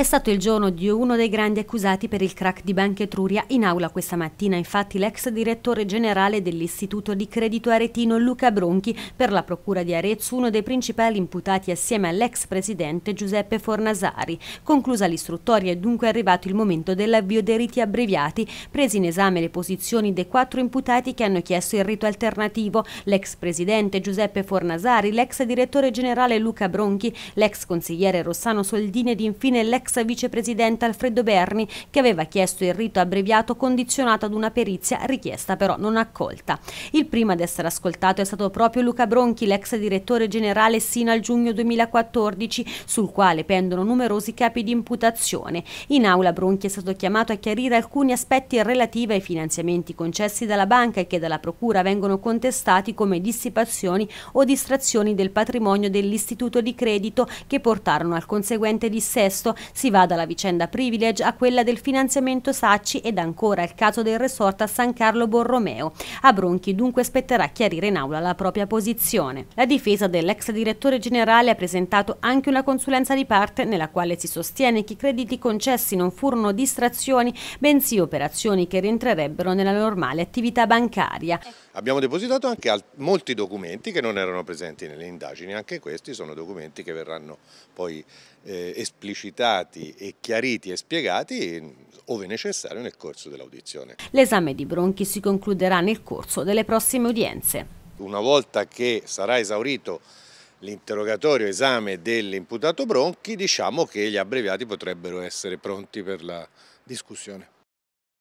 È stato il giorno di uno dei grandi accusati per il crack di Banca Etruria. In aula questa mattina, infatti, l'ex direttore generale dell'Istituto di Credito Aretino Luca Bronchi per la Procura di Arezzo, uno dei principali imputati assieme all'ex presidente Giuseppe Fornasari. Conclusa l'istruttoria è dunque arrivato il momento dell'avvio dei riti abbreviati, presi in esame le posizioni dei quattro imputati che hanno chiesto il rito alternativo, l'ex presidente Giuseppe Fornasari, l'ex direttore generale Luca Bronchi, l'ex consigliere Rossano Soldini ed infine l'ex vicepresidente Alfredo Berni che aveva chiesto il rito abbreviato condizionato ad una perizia richiesta però non accolta. Il primo ad essere ascoltato è stato proprio Luca Bronchi, l'ex direttore generale sino al giugno 2014, sul quale pendono numerosi capi di imputazione. In aula Bronchi è stato chiamato a chiarire alcuni aspetti relativi ai finanziamenti concessi dalla banca e che dalla procura vengono contestati come dissipazioni o distrazioni del patrimonio dell'istituto di credito che portarono al conseguente dissesto, si va dalla vicenda Privilege a quella del finanziamento Sacci ed ancora il caso del resort a San Carlo Borromeo. A Bronchi dunque spetterà chiarire in aula la propria posizione. La difesa dell'ex direttore generale ha presentato anche una consulenza di parte nella quale si sostiene che i crediti concessi non furono distrazioni, bensì operazioni che rientrerebbero nella normale attività bancaria. Abbiamo depositato anche molti documenti che non erano presenti nelle indagini, anche questi sono documenti che verranno poi eh, esplicitati illustrati e chiariti e spiegati, ove necessario, nel corso dell'audizione. L'esame di Bronchi si concluderà nel corso delle prossime udienze. Una volta che sarà esaurito l'interrogatorio esame dell'imputato Bronchi, diciamo che gli abbreviati potrebbero essere pronti per la discussione.